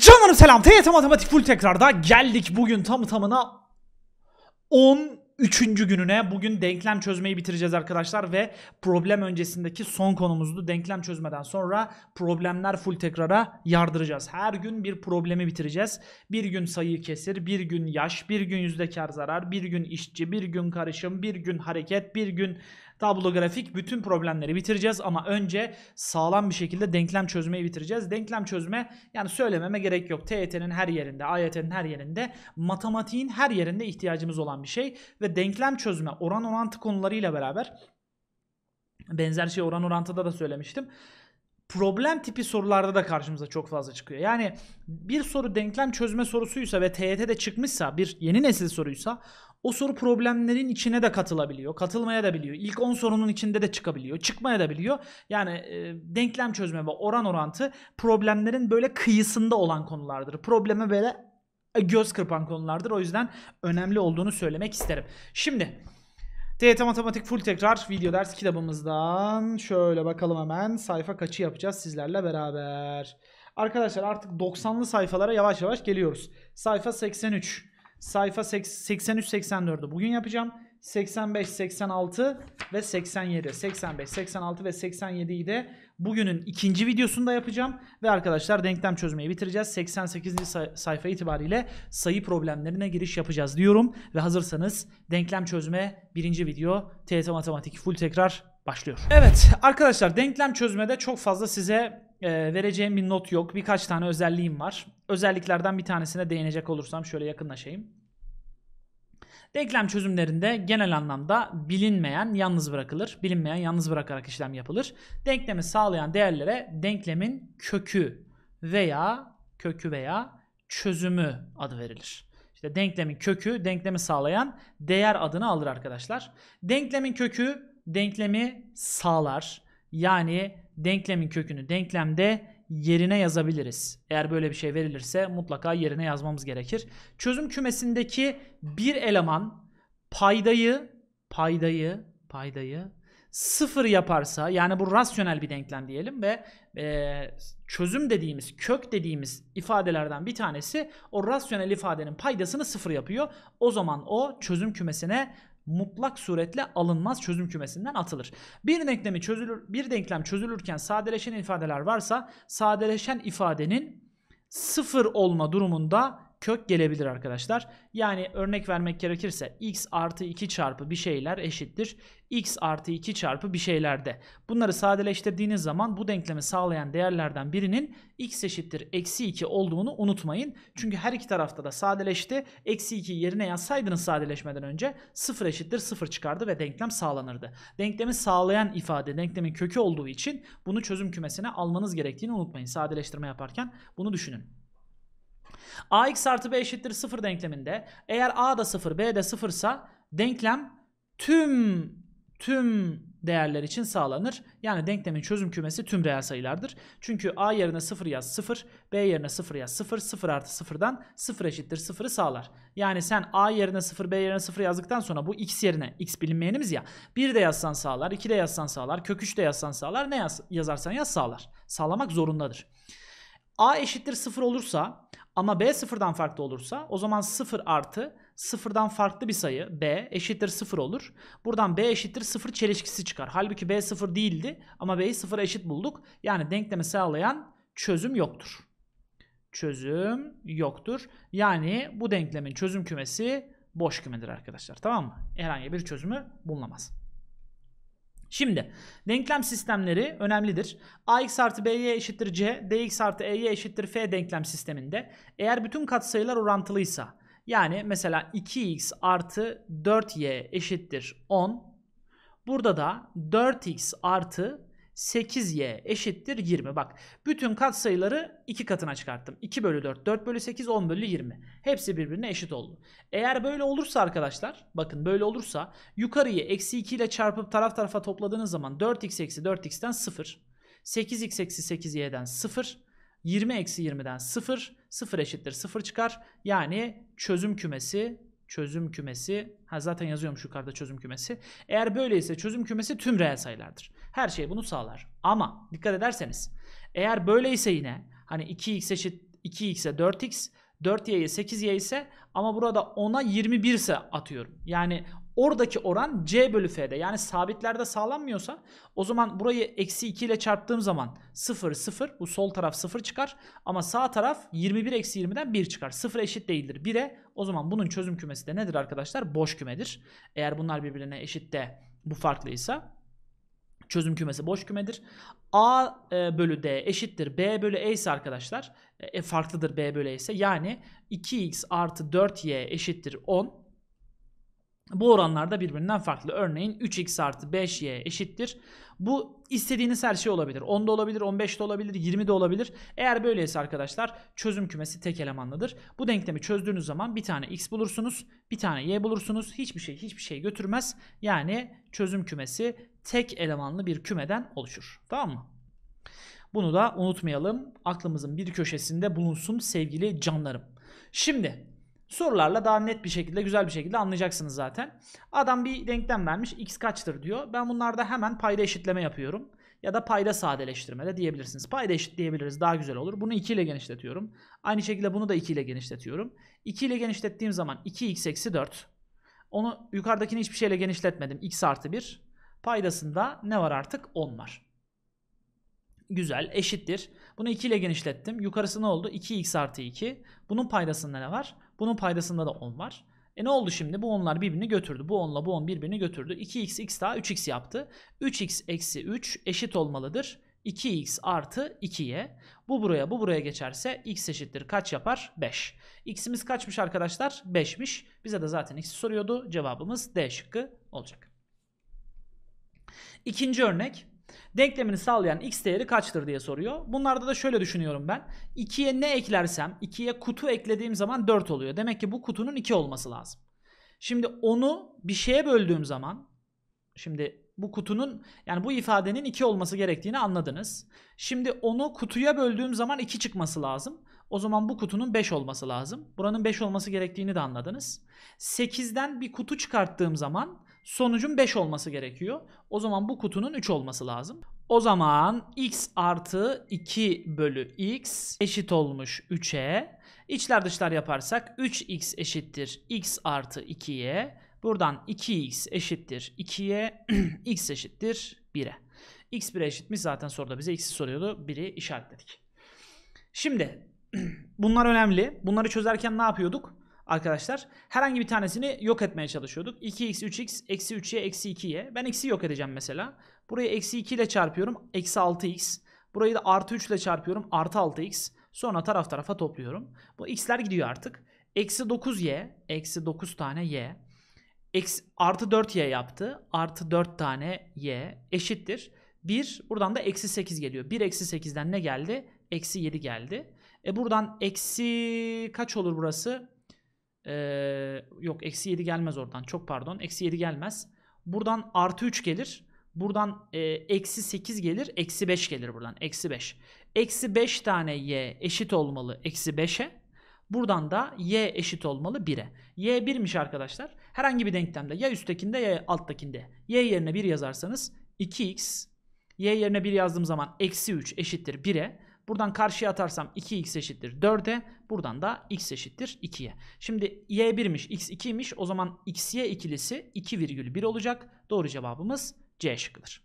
Canlarım selam. TYT Matematik Full tekrarda geldik bugün tam tamına 13. gününe. Bugün denklem çözmeyi bitireceğiz arkadaşlar ve problem öncesindeki son konumuzdu. Denklem çözmeden sonra problemler full tekrara yardıracağız. Her gün bir problemi bitireceğiz. Bir gün sayı kesir, bir gün yaş, bir gün yüzde kar zarar, bir gün işçi, bir gün karışım, bir gün hareket, bir gün Tablo grafik bütün problemleri bitireceğiz ama önce sağlam bir şekilde denklem çözmeyi bitireceğiz. Denklem çözme yani söylememe gerek yok. TYT'nin her yerinde, AYT'nin her yerinde, matematiğin her yerinde ihtiyacımız olan bir şey ve denklem çözme oran orantı konularıyla beraber benzer şey oran orantıda da söylemiştim problem tipi sorularda da karşımıza çok fazla çıkıyor. Yani bir soru denklem çözme sorusuysa ve TET'de çıkmışsa bir yeni nesil soruysa o soru problemlerin içine de katılabiliyor. Katılmaya da biliyor. İlk 10 sorunun içinde de çıkabiliyor. Çıkmaya da biliyor. Yani e, denklem çözme ve oran orantı problemlerin böyle kıyısında olan konulardır. Probleme böyle e, göz kırpan konulardır. O yüzden önemli olduğunu söylemek isterim. Şimdi TYT Matematik Full Tekrar video ders kitabımızdan şöyle bakalım hemen sayfa kaçı yapacağız sizlerle beraber. Arkadaşlar artık 90'lı sayfalara yavaş yavaş geliyoruz. Sayfa 83. Sayfa 83-84'ü bugün yapacağım. 85, 86 ve 87. 85, 86 ve 87'yi de bugünün ikinci videosunda yapacağım. Ve arkadaşlar denklem çözmeyi bitireceğiz. 88. Say sayfa itibariyle sayı problemlerine giriş yapacağız diyorum. Ve hazırsanız denklem çözme birinci video TET Matematik full tekrar başlıyor. Evet arkadaşlar denklem çözmede çok fazla size e, vereceğim bir not yok. Birkaç tane özelliğim var. Özelliklerden bir tanesine değinecek olursam şöyle yakınlaşayım. Denklem çözümlerinde genel anlamda bilinmeyen yalnız bırakılır. Bilinmeyen yalnız bırakarak işlem yapılır. Denklemi sağlayan değerlere denklemin kökü veya kökü veya çözümü adı verilir. İşte denklemin kökü denklemi sağlayan değer adını alır arkadaşlar. Denklemin kökü denklemi sağlar. Yani denklemin kökünü denklemde yerine yazabiliriz. Eğer böyle bir şey verilirse mutlaka yerine yazmamız gerekir. Çözüm kümesindeki bir eleman paydayı paydayı paydayı sıfır yaparsa yani bu rasyonel bir denklem diyelim ve e, çözüm dediğimiz kök dediğimiz ifadelerden bir tanesi o rasyonel ifadenin paydasını sıfır yapıyor. O zaman o çözüm kümesine mutlak suretle alınmaz çözüm kümesinden atılır. Bir denklemi çözülür bir denklem çözülürken sadeleşen ifadeler varsa sadeleşen ifadenin sıfır olma durumunda kök gelebilir arkadaşlar. Yani örnek vermek gerekirse x artı 2 çarpı bir şeyler eşittir. x artı 2 çarpı bir şeylerde. Bunları sadeleştirdiğiniz zaman bu denklemi sağlayan değerlerden birinin x eşittir eksi 2 olduğunu unutmayın. Çünkü her iki tarafta da sadeleşti. Eksi 2 yerine yazsaydınız sadeleşmeden önce 0 eşittir 0 çıkardı ve denklem sağlanırdı. Denklemi sağlayan ifade denklemin kökü olduğu için bunu çözüm kümesine almanız gerektiğini unutmayın. Sadeleştirme yaparken bunu düşünün ax artı b eşittir 0 denkleminde eğer a da 0 b de 0 sa denklem tüm tüm değerler için sağlanır. Yani denklemin çözüm kümesi tüm reel sayılardır. Çünkü a yerine 0 yaz 0, b yerine 0 yaz 0, 0 artı 0'dan 0 eşittir 0'ı sağlar. Yani sen a yerine 0, b yerine 0 yazdıktan sonra bu x yerine, x bilinmeyenimiz ya, 1 de yazsan sağlar, 2 de yazsan sağlar, kök 3 de yazsan sağlar, ne yaz, yazarsan yaz sağlar. Sağlamak zorundadır a eşittir 0 olursa ama b sıfırdan farklı olursa o zaman 0 artı sıfırdan farklı bir sayı b eşittir 0 olur. Buradan b eşittir 0 çelişkisi çıkar. Halbuki b 0 değildi ama b'yi 0'a eşit bulduk. Yani denkleme sağlayan çözüm yoktur. Çözüm yoktur. Yani bu denklemin çözüm kümesi boş kümedir arkadaşlar. Tamam mı? Herhangi bir çözümü bulunamaz. Şimdi denklem sistemleri önemlidir. AX artı BY eşittir C, DX artı EY eşittir F denklem sisteminde eğer bütün katsayılar orantılıysa yani mesela 2x artı 4y eşittir 10. Burada da 4x artı 8y eşittir 20. Bak bütün katsayıları 2 katına çıkarttım. 2 bölü 4, 4 bölü 8, 10 bölü 20. Hepsi birbirine eşit oldu. Eğer böyle olursa arkadaşlar bakın böyle olursa yukarıyı eksi 2 ile çarpıp taraf tarafa topladığınız zaman 4x eksi 4x'ten 0. 8x eksi 8y'den 0. 20 eksi 20'den 0. 0 eşittir 0 çıkar. Yani çözüm kümesi çözüm kümesi. Ha zaten şu yukarıda çözüm kümesi. Eğer böyleyse çözüm kümesi tüm reel sayılardır. Her şey bunu sağlar. Ama dikkat ederseniz eğer böyleyse yine hani 2x eşit 2x'e 4x 4y'ye 8y ise ama burada 10'a 21 ise atıyorum. Yani Oradaki oran C bölü F'de yani sabitlerde sağlanmıyorsa o zaman burayı eksi 2 ile çarptığım zaman 0 0 bu sol taraf 0 çıkar ama sağ taraf 21 eksi 20'den 1 çıkar. 0 eşit değildir 1'e o zaman bunun çözüm kümesi de nedir arkadaşlar? Boş kümedir. Eğer bunlar birbirine eşit de bu farklıysa çözüm kümesi boş kümedir. A e, bölü D eşittir B bölü E ise arkadaşlar e, farklıdır B bölü E ise yani 2x artı 4y eşittir 10 bu oranlar da birbirinden farklı. Örneğin 3x artı 5y eşittir. Bu istediğiniz her şey olabilir. 10 10'da olabilir, 15 de olabilir, 20 de olabilir. Eğer böyleyse arkadaşlar çözüm kümesi tek elemanlıdır. Bu denklemi çözdüğünüz zaman bir tane x bulursunuz, bir tane y bulursunuz. Hiçbir şey hiçbir şey götürmez. Yani çözüm kümesi tek elemanlı bir kümeden oluşur. Tamam mı? Bunu da unutmayalım. Aklımızın bir köşesinde bulunsun sevgili canlarım. Şimdi Sorularla daha net bir şekilde, güzel bir şekilde anlayacaksınız zaten. Adam bir denklem vermiş. X kaçtır diyor. Ben bunlarda hemen payda eşitleme yapıyorum. Ya da payda sadeleştirme de diyebilirsiniz. Payda eşitleyebiliriz. Daha güzel olur. Bunu 2 ile genişletiyorum. Aynı şekilde bunu da 2 ile genişletiyorum. 2 ile genişlettiğim zaman 2x eksi 4. Onu yukarıdakini hiçbir şeyle genişletmedim. x artı 1. Paydasında ne var artık? 10 var. Güzel. Eşittir. Bunu 2 ile genişlettim. Yukarısı ne oldu? 2x artı 2. Bunun paydasında ne var? Bunun paydasında da 10 var. E ne oldu şimdi? Bu onlar birbirini götürdü. Bu onla bu on birbirini götürdü. 2x x daha 3x yaptı. 3x eksi 3 eşit olmalıdır. 2x artı 2y. Bu buraya bu buraya geçerse x eşittir kaç yapar? 5. x'imiz kaçmış arkadaşlar? 5'miş. Bize de zaten x soruyordu. Cevabımız D şıkkı olacak. İkinci örnek Denklemini sağlayan x değeri kaçtır diye soruyor. Bunlarda da şöyle düşünüyorum ben. 2'ye ne eklersem 2'ye kutu eklediğim zaman 4 oluyor. Demek ki bu kutunun 2 olması lazım. Şimdi onu bir şeye böldüğüm zaman şimdi bu kutunun yani bu ifadenin 2 olması gerektiğini anladınız. Şimdi onu kutuya böldüğüm zaman 2 çıkması lazım. O zaman bu kutunun 5 olması lazım. Buranın 5 olması gerektiğini de anladınız. 8'den bir kutu çıkarttığım zaman Sonucun 5 olması gerekiyor. O zaman bu kutunun 3 olması lazım. O zaman x artı 2 bölü x eşit olmuş 3'e. İçler dışlar yaparsak 3x eşittir x artı 2'ye. Buradan 2x eşittir 2'ye. x eşittir 1'e. x 1'e eşitmiş zaten soruda bize x'i soruyordu. 1'i işaretledik. Şimdi bunlar önemli. Bunları çözerken ne yapıyorduk? arkadaşlar. Herhangi bir tanesini yok etmeye çalışıyorduk. 2x, 3x, eksi 3'ye, eksi 2'ye. Ben x'i yok edeceğim mesela. Burayı eksi 2 ile çarpıyorum. Eksi 6x. Burayı da artı 3 ile çarpıyorum. Artı 6x. Sonra taraf tarafa topluyorum. Bu x'ler gidiyor artık. Eksi 9y. Eksi 9 tane y. Eksi, artı 4y yaptı. Artı 4 tane y eşittir. 1 buradan da eksi 8 geliyor. 1 eksi 8'den ne geldi? Eksi 7 geldi. E buradan eksi kaç olur burası? Ee, yok eksi 7 gelmez oradan. Çok pardon. Eksi 7 gelmez. Buradan artı 3 gelir. Buradan e, eksi 8 gelir. Eksi 5 gelir buradan. Eksi 5. Eksi 5 tane y eşit olmalı eksi 5'e. Buradan da y eşit olmalı 1'e. y 1'miş arkadaşlar. Herhangi bir denklemde ya üsttekinde ya alttakinde. y yerine 1 yazarsanız 2x. y yerine 1 yazdığım zaman eksi 3 eşittir 1'e. Buradan karşıya atarsam 2x eşittir 4'e. Buradan da x eşittir 2'ye. Şimdi y 1'miş x 2'ymiş. O zaman x'ye ikilisi 2,1 olacak. Doğru cevabımız C şıkkıdır.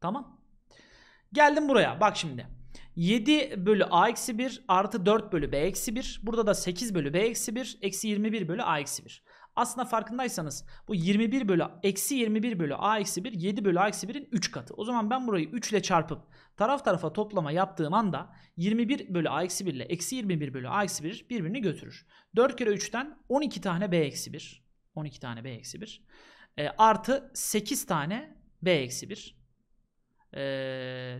Tamam. Geldim buraya. Bak şimdi. 7 bölü a eksi 1 artı 4 bölü b eksi 1. Burada da 8 bölü b eksi 1 eksi 21 bölü a eksi 1. Aslında farkındaysanız bu 21 bölü eksi 21 bölü a eksi 1 7 bölü a eksi 1'in 3 katı. O zaman ben burayı 3 ile çarpıp taraf tarafa toplama yaptığım anda 21 bölü a eksi 1 ile eksi 21 bölü a eksi 1 birbirini götürür. 4 kere 3'ten 12 tane b eksi 1. 12 tane b eksi 1. E, artı 8 tane b eksi 1. E,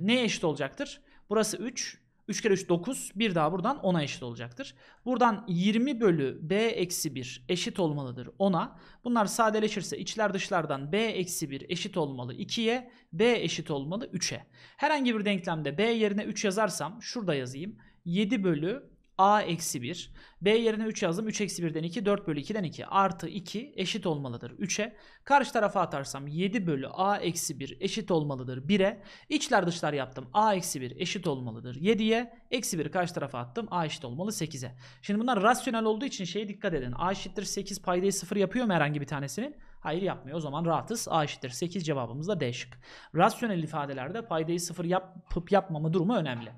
neye eşit olacaktır? Burası 3. 3 kere 3 9. Bir daha buradan 10'a eşit olacaktır. Buradan 20 bölü b eksi 1 eşit olmalıdır 10'a. Bunlar sadeleşirse içler dışlardan b eksi 1 eşit olmalı 2'ye. b eşit olmalı 3'e. Herhangi bir denklemde b yerine 3 yazarsam şurada yazayım. 7 bölü a eksi 1. B yerine 3 yazdım. 3 eksi 1'den 2. 4 bölü 2'den 2. Artı 2 eşit olmalıdır 3'e. Karşı tarafa atarsam 7 bölü a eksi 1 eşit olmalıdır 1'e. İçler dışlar yaptım. a eksi 1 eşit olmalıdır 7'ye. Eksi 1 karşı tarafa attım. a eşit olmalı 8'e. Şimdi bunlar rasyonel olduğu için şeye dikkat edin. a eşittir 8 paydayı 0 yapıyor mu herhangi bir tanesinin? Hayır yapmıyor. O zaman rahatız. A eşittir 8 cevabımız da D şık. Rasyonel ifadelerde paydayı 0 yapıp yapmama durumu önemli.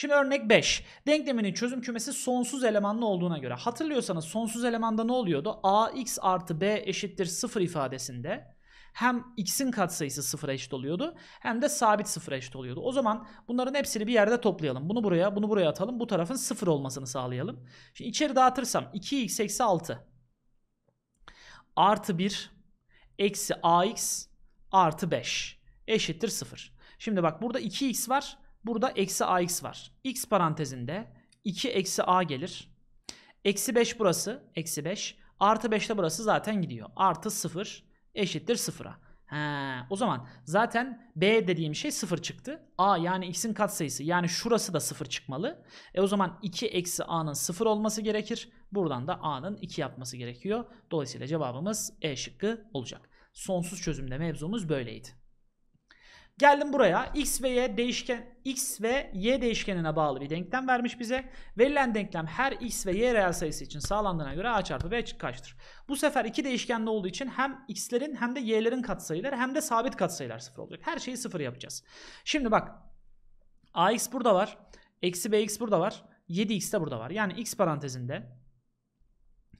Şimdi örnek 5. Denkleminin çözüm kümesi sonsuz elemanlı olduğuna göre. Hatırlıyorsanız sonsuz elemanda ne oluyordu? ax artı b eşittir 0 ifadesinde hem x'in katsayısı sıfıra eşit oluyordu hem de sabit sıfıra eşit oluyordu. O zaman bunların hepsini bir yerde toplayalım. Bunu buraya, bunu buraya atalım. Bu tarafın sıfır olmasını sağlayalım. Şimdi içeri dağıtırsam 2x eksi 6 artı 1 eksi ax artı 5 eşittir 0. Şimdi bak burada 2x var. Burada eksi ax var. x parantezinde 2 eksi a gelir. Eksi 5 burası. Eksi 5. Artı 5 de burası zaten gidiyor. Artı 0 eşittir 0'a. o zaman zaten B dediğim şey 0 çıktı. A yani x'in katsayısı yani şurası da 0 çıkmalı. E o zaman 2 eksi a'nın 0 olması gerekir. Buradan da a'nın 2 yapması gerekiyor. Dolayısıyla cevabımız E şıkkı olacak. Sonsuz çözümde mevzumuz böyleydi. Geldim buraya x ve y değişken x ve y değişkenine bağlı bir denklem vermiş bize. Verilen denklem her x ve y reel sayısı için sağlandığına göre a çarpı b kaçtır? Bu sefer iki değişkenli olduğu için hem x'lerin hem de y'lerin katsayıları hem de sabit katsayılar sıfır olacak. Her şeyi sıfır yapacağız. Şimdi bak ax burada var. Eksi bx burada var. 7x de burada var. Yani x parantezinde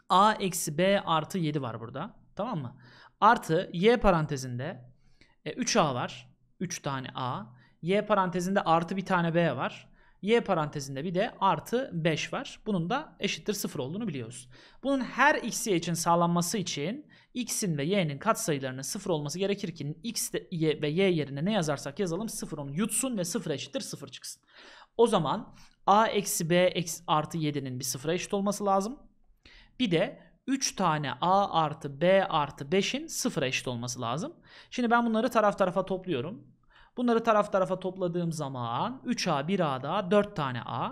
a eksi b artı 7 var burada. Tamam mı? Artı y parantezinde e, 3a var. 3 tane A. Y parantezinde artı bir tane B var. Y parantezinde bir de artı 5 var. Bunun da eşittir 0 olduğunu biliyoruz. Bunun her x için sağlanması için x'in ve y'nin katsayılarının 0 olması gerekir ki x de, y ve y yerine ne yazarsak yazalım 0 onu yutsun ve 0 eşittir 0 çıksın. O zaman a eksi b eksi artı 7'nin bir 0'a eşit olması lazım. Bir de 3 tane A artı B artı 5'in sıfıra eşit olması lazım. Şimdi ben bunları taraf tarafa topluyorum. Bunları taraf tarafa topladığım zaman 3A 1A daha 4 tane A.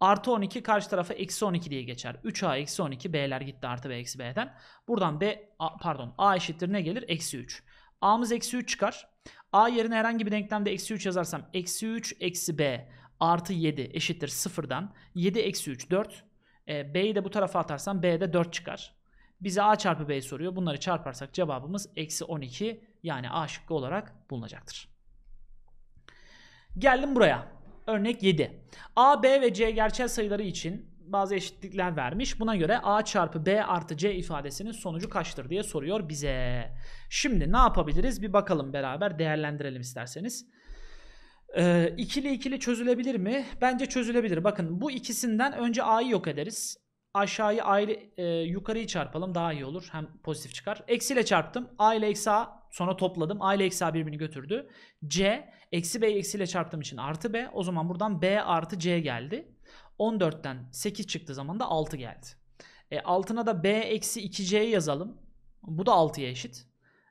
Artı 12 karşı tarafa eksi 12 diye geçer. 3A eksi 12 B'ler gitti artı B eksi B'den. Buradan B A, pardon A eşittir ne gelir? Eksi 3. A'mız eksi 3 çıkar. A yerine herhangi bir denklemde eksi 3 yazarsam eksi 3 eksi B artı 7 eşittir 0'dan. 7 eksi 3 4. E, B'yi de bu tarafa atarsam B'de 4 çıkar. Bize a çarpı b soruyor. Bunları çarparsak cevabımız eksi 12 yani a şıkkı olarak bulunacaktır. Geldim buraya. Örnek 7. A, B ve C gerçel sayıları için bazı eşitlikler vermiş. Buna göre A çarpı B artı C ifadesinin sonucu kaçtır diye soruyor bize. Şimdi ne yapabiliriz? Bir bakalım beraber değerlendirelim isterseniz. Ee, ikili ikili çözülebilir mi? Bence çözülebilir. Bakın bu ikisinden önce A'yı yok ederiz aşağıyı ayrı e, yukarıyı çarpalım daha iyi olur. Hem pozitif çıkar. Eksiyle çarptım. A ile eksi A sonra topladım. A ile eksi A birbirini götürdü. C eksi B eksiyle çarptığım için artı B. O zaman buradan B artı C geldi. 14'ten 8 çıktı zaman da 6 geldi. E, altına da B eksi 2C yazalım. Bu da 6'ya eşit.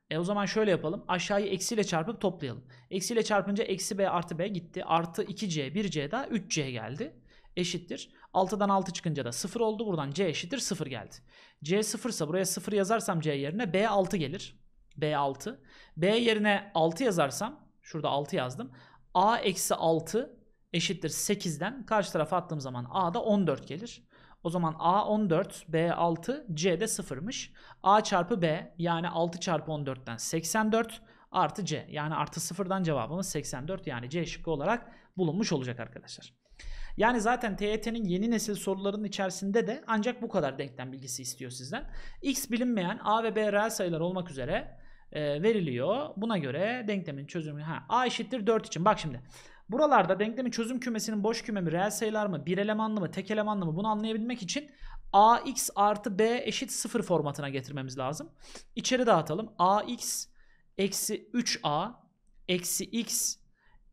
E o zaman şöyle yapalım. Aşağıyı eksiyle çarpıp toplayalım. Eksiyle çarpınca eksi b artı b gitti. Artı 2c 1c daha 3c geldi eşittir. 6'dan 6 çıkınca da 0 oldu. Buradan C eşittir 0 geldi. C 0 ise buraya 0 yazarsam C yerine B 6 gelir. B 6. B yerine 6 yazarsam şurada 6 yazdım. A eksi 6 eşittir 8'den karşı tarafa attığım zaman A da 14 gelir. O zaman A 14, B 6, C de 0'mış. A çarpı B yani 6 çarpı 14'ten 84 artı C. Yani artı 0'dan cevabımız 84 yani C şıkkı olarak bulunmuş olacak arkadaşlar. Yani zaten TYT'nin e yeni nesil soruların içerisinde de ancak bu kadar denklem bilgisi istiyor sizden. X bilinmeyen A ve B reel sayılar olmak üzere e, veriliyor. Buna göre denklemin çözümü ha, A eşittir 4 için. Bak şimdi buralarda denklemin çözüm kümesinin boş küme mi, reel sayılar mı, bir elemanlı mı, tek elemanlı mı bunu anlayabilmek için AX artı B eşit 0 formatına getirmemiz lazım. İçeri dağıtalım. AX eksi 3A eksi X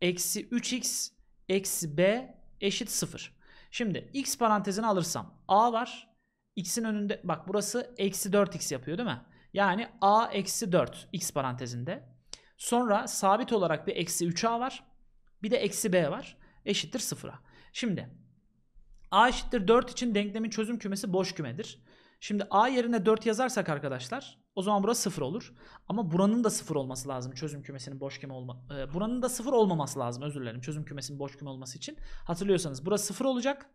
eksi 3X eksi B eşit 0. Şimdi x parantezini alırsam a var. x'in önünde bak burası eksi 4x yapıyor değil mi? Yani a eksi 4 x parantezinde. Sonra sabit olarak bir eksi 3a var. Bir de eksi b var. Eşittir 0'a. Şimdi a eşittir 4 için denklemin çözüm kümesi boş kümedir. Şimdi a yerine 4 yazarsak arkadaşlar o zaman burası sıfır olur. Ama buranın da sıfır olması lazım çözüm kümesinin boş küme olma. E, buranın da sıfır olmaması lazım özür dilerim çözüm kümesinin boş küme olması için. Hatırlıyorsanız burası sıfır olacak.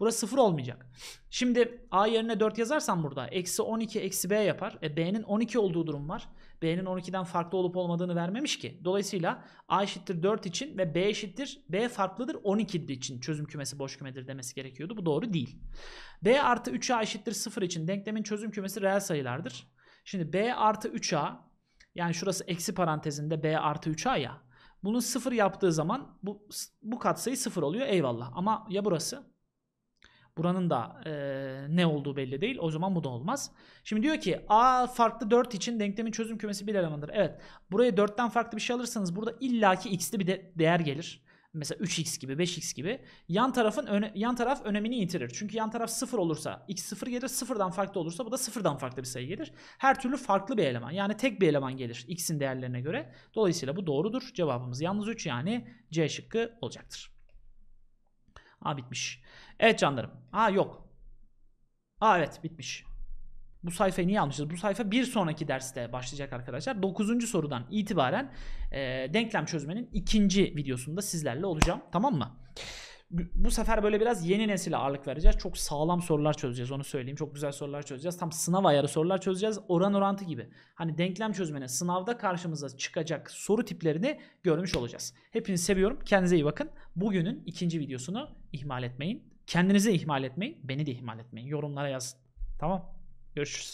Burası sıfır olmayacak. Şimdi A yerine 4 yazarsam burada eksi 12 eksi B yapar. E, B'nin 12 olduğu durum var. B'nin 12'den farklı olup olmadığını vermemiş ki. Dolayısıyla A eşittir 4 için ve B eşittir B farklıdır 12 için çözüm kümesi boş kümedir demesi gerekiyordu. Bu doğru değil. B artı 3A eşittir 0 için denklemin çözüm kümesi reel sayılardır. Şimdi B artı 3A yani şurası eksi parantezinde B artı 3A ya. Bunun sıfır yaptığı zaman bu, bu katsayı sıfır oluyor eyvallah. Ama ya burası? Buranın da e, ne olduğu belli değil. O zaman bu da olmaz. Şimdi diyor ki A farklı 4 için denklemin çözüm kümesi bir elemandır. Evet. Buraya 4'ten farklı bir şey alırsanız burada illaki x'li bir de değer gelir mesela 3x gibi 5x gibi yan tarafın öne, yan taraf önemini yitirir. Çünkü yan taraf 0 olursa x 0 gelir, 0'dan farklı olursa bu da 0'dan farklı bir sayı gelir. Her türlü farklı bir eleman yani tek bir eleman gelir x'in değerlerine göre. Dolayısıyla bu doğrudur. Cevabımız yalnız 3 yani C şıkkı olacaktır. A bitmiş. Evet canlarım. A yok. A evet bitmiş. Bu sayfayı niye almışız? Bu sayfa bir sonraki derste başlayacak arkadaşlar. Dokuzuncu sorudan itibaren e, denklem çözmenin ikinci videosunda sizlerle olacağım. Tamam mı? bu sefer böyle biraz yeni nesile ağırlık vereceğiz. Çok sağlam sorular çözeceğiz onu söyleyeyim. Çok güzel sorular çözeceğiz. Tam sınav ayarı sorular çözeceğiz. Oran orantı gibi. Hani denklem çözmene sınavda karşımıza çıkacak soru tiplerini görmüş olacağız. Hepinizi seviyorum. Kendinize iyi bakın. Bugünün ikinci videosunu ihmal etmeyin. Kendinizi ihmal etmeyin. Beni de ihmal etmeyin. Yorumlara yazın. Tamam. Görüşürüz.